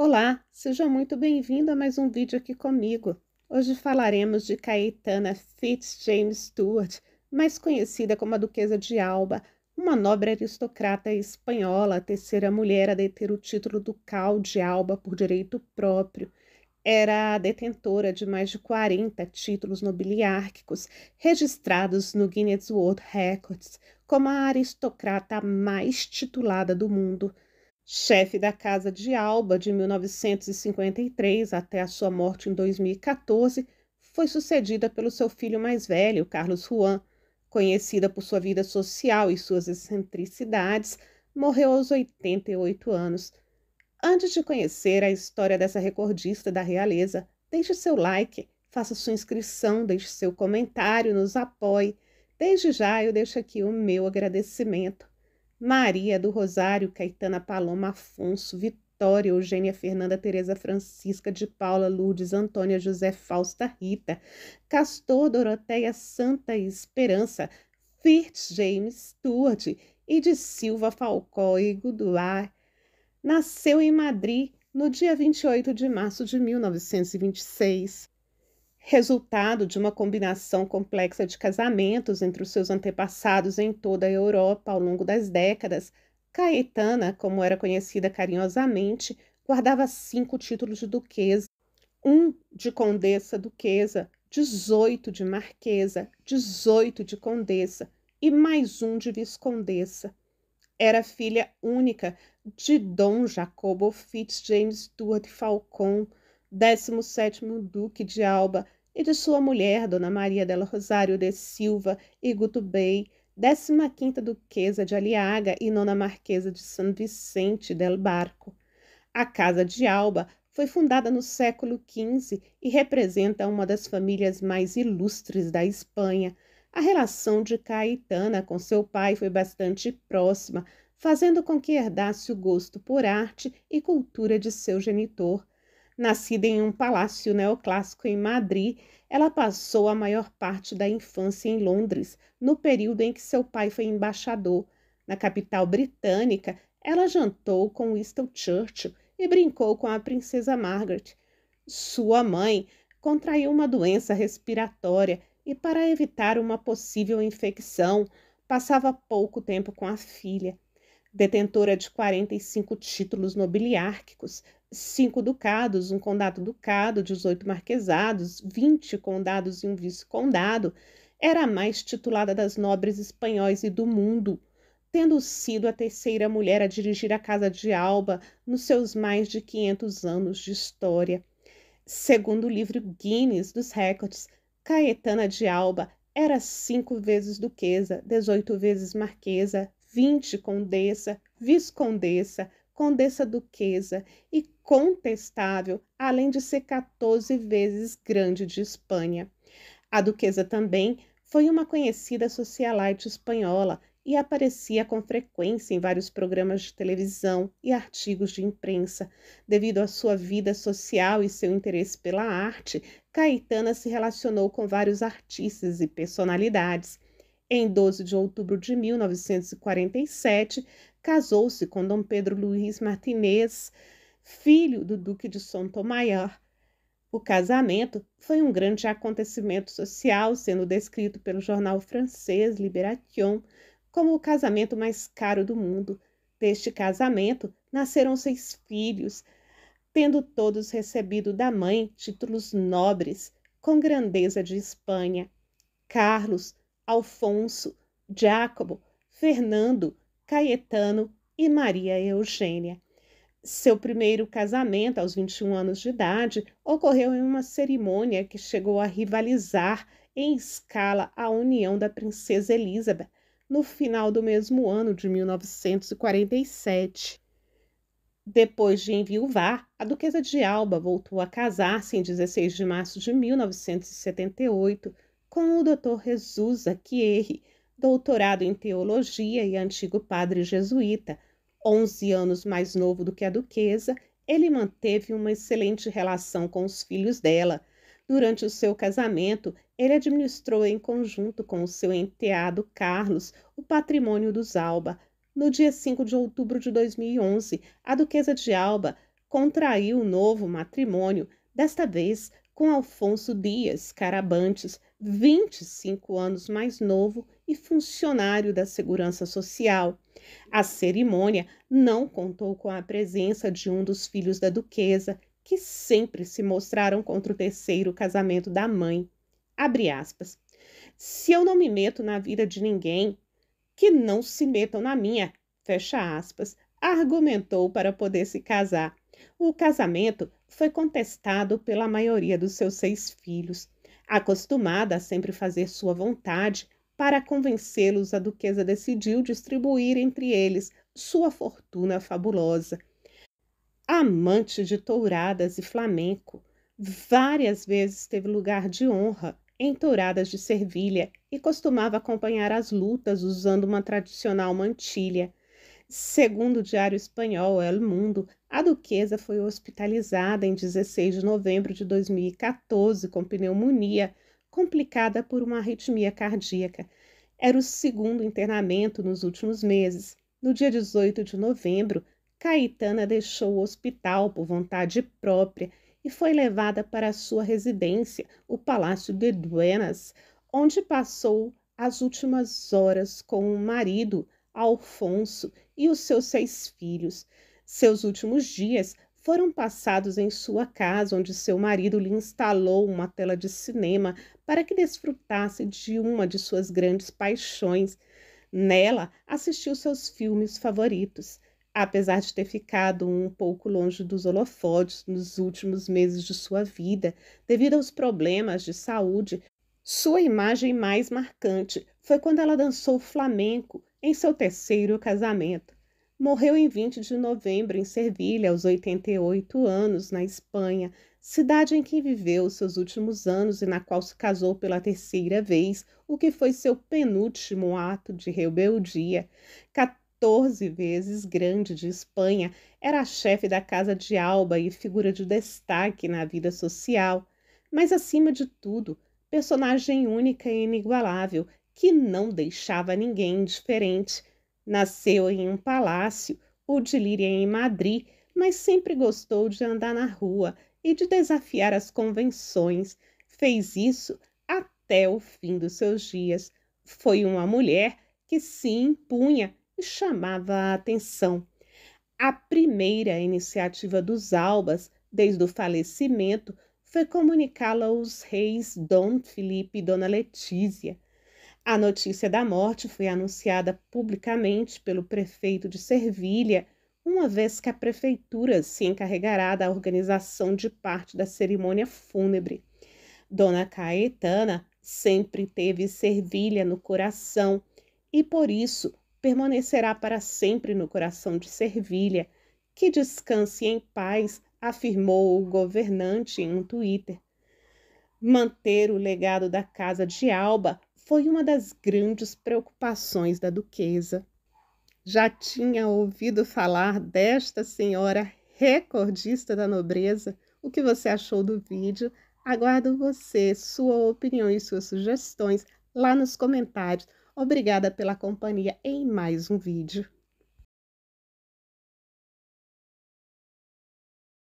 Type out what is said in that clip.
Olá, seja muito bem-vindo a mais um vídeo aqui comigo. Hoje falaremos de Caetana Fitz James Stuart, mais conhecida como a Duquesa de Alba, uma nobre aristocrata espanhola, a terceira mulher a deter o título ducal de Alba por direito próprio. Era a detentora de mais de 40 títulos nobiliárquicos registrados no Guinness World Records como a aristocrata mais titulada do mundo – chefe da Casa de Alba de 1953 até a sua morte em 2014, foi sucedida pelo seu filho mais velho, Carlos Juan. Conhecida por sua vida social e suas excentricidades, morreu aos 88 anos. Antes de conhecer a história dessa recordista da realeza, deixe seu like, faça sua inscrição, deixe seu comentário, nos apoie. Desde já eu deixo aqui o meu agradecimento. Maria do Rosário, Caetana Paloma Afonso, Vitória, Eugênia Fernanda, Teresa Francisca de Paula, Lourdes, Antônia José Fausta Rita, Castor, Doroteia, Santa Esperança, Firth James Stuart e de Silva Falcó e Goudouard, nasceu em Madrid no dia 28 de março de 1926 resultado de uma combinação complexa de casamentos entre os seus antepassados em toda a Europa ao longo das décadas, Caetana, como era conhecida carinhosamente, guardava cinco títulos de duquesa, um de condessa duquesa, 18 de marquesa, 18 de condessa e mais um de viscondessa. Era filha única de Dom Jacobo Fitz James Stuart Falcon, 17º Duque de Alba e de sua mulher, Dona Maria del Rosário de Silva e Gutubei, 15ª Duquesa de Aliaga e Nona Marquesa de San Vicente del Barco. A Casa de Alba foi fundada no século XV e representa uma das famílias mais ilustres da Espanha. A relação de Caetana com seu pai foi bastante próxima, fazendo com que herdasse o gosto por arte e cultura de seu genitor, Nascida em um palácio neoclássico em Madrid, ela passou a maior parte da infância em Londres, no período em que seu pai foi embaixador. Na capital britânica, ela jantou com Winston Churchill e brincou com a princesa Margaret. Sua mãe contraiu uma doença respiratória e, para evitar uma possível infecção, passava pouco tempo com a filha detentora de 45 títulos nobiliárquicos, 5 ducados, um condado-ducado, 18 marquesados, 20 condados e um vice-condado, era a mais titulada das nobres espanhóis e do mundo, tendo sido a terceira mulher a dirigir a Casa de Alba nos seus mais de 500 anos de história. Segundo o livro Guinness dos Recordes, Caetana de Alba era cinco vezes duquesa, 18 vezes marquesa, 20 condessa, viscondessa, condessa duquesa e contestável, além de ser 14 vezes grande de Espanha. A duquesa também foi uma conhecida socialite espanhola e aparecia com frequência em vários programas de televisão e artigos de imprensa. Devido à sua vida social e seu interesse pela arte, Caetana se relacionou com vários artistas e personalidades. Em 12 de outubro de 1947, casou-se com Dom Pedro Luiz Martinez, filho do Duque de Sontomayor. O casamento foi um grande acontecimento social, sendo descrito pelo jornal francês Libération como o casamento mais caro do mundo. Deste casamento nasceram seis filhos, tendo todos recebido da mãe títulos nobres, com grandeza de Espanha. Carlos Alfonso, Jacobo, Fernando, Caetano e Maria Eugênia. Seu primeiro casamento, aos 21 anos de idade, ocorreu em uma cerimônia que chegou a rivalizar em escala a união da princesa Elizabeth no final do mesmo ano de 1947. Depois de enviuvar, a Duquesa de Alba voltou a casar-se em 16 de março de 1978 com o Dr. Jesus Chieri, doutorado em teologia e antigo padre jesuíta, 11 anos mais novo do que a duquesa, ele manteve uma excelente relação com os filhos dela. Durante o seu casamento, ele administrou em conjunto com o seu enteado Carlos o patrimônio dos Alba. No dia 5 de outubro de 2011, a Duquesa de Alba contraiu um novo matrimônio, desta vez com Alfonso Dias Carabantes, 25 anos mais novo e funcionário da Segurança Social. A cerimônia não contou com a presença de um dos filhos da duquesa, que sempre se mostraram contra o terceiro casamento da mãe. Abre aspas. Se eu não me meto na vida de ninguém, que não se metam na minha. Fecha aspas. Argumentou para poder se casar. O casamento foi contestado pela maioria dos seus seis filhos. Acostumada a sempre fazer sua vontade, para convencê-los, a duquesa decidiu distribuir entre eles sua fortuna fabulosa. Amante de touradas e flamenco, várias vezes teve lugar de honra em touradas de Servilha e costumava acompanhar as lutas usando uma tradicional mantilha. Segundo o diário espanhol El Mundo, a duquesa foi hospitalizada em 16 de novembro de 2014 com pneumonia complicada por uma arritmia cardíaca. Era o segundo internamento nos últimos meses. No dia 18 de novembro, Caetana deixou o hospital por vontade própria e foi levada para sua residência, o Palácio de Duenas, onde passou as últimas horas com o marido, Alfonso, e os seus seis filhos. Seus últimos dias foram passados em sua casa, onde seu marido lhe instalou uma tela de cinema para que desfrutasse de uma de suas grandes paixões. Nela, assistiu seus filmes favoritos. Apesar de ter ficado um pouco longe dos holofotes nos últimos meses de sua vida, devido aos problemas de saúde, sua imagem mais marcante foi quando ela dançou flamenco em seu terceiro casamento morreu em 20 de novembro em Sevilha, aos 88 anos, na Espanha, cidade em que viveu seus últimos anos e na qual se casou pela terceira vez, o que foi seu penúltimo ato de rebeldia. 14 vezes grande de Espanha, era chefe da Casa de Alba e figura de destaque na vida social, mas acima de tudo, personagem única e inigualável que não deixava ninguém indiferente Nasceu em um palácio ou de Líria em Madrid, mas sempre gostou de andar na rua e de desafiar as convenções. Fez isso até o fim dos seus dias. Foi uma mulher que se impunha e chamava a atenção. A primeira iniciativa dos Albas, desde o falecimento, foi comunicá-la aos reis Dom Felipe e Dona Letícia. A notícia da morte foi anunciada publicamente pelo prefeito de Servilha, uma vez que a prefeitura se encarregará da organização de parte da cerimônia fúnebre. Dona Caetana sempre teve Servilha no coração e por isso permanecerá para sempre no coração de Servilha, que descanse em paz, afirmou o governante em um Twitter. Manter o legado da Casa de Alba foi uma das grandes preocupações da duquesa. Já tinha ouvido falar desta senhora recordista da nobreza. O que você achou do vídeo? Aguardo você, sua opinião e suas sugestões lá nos comentários. Obrigada pela companhia em mais um vídeo.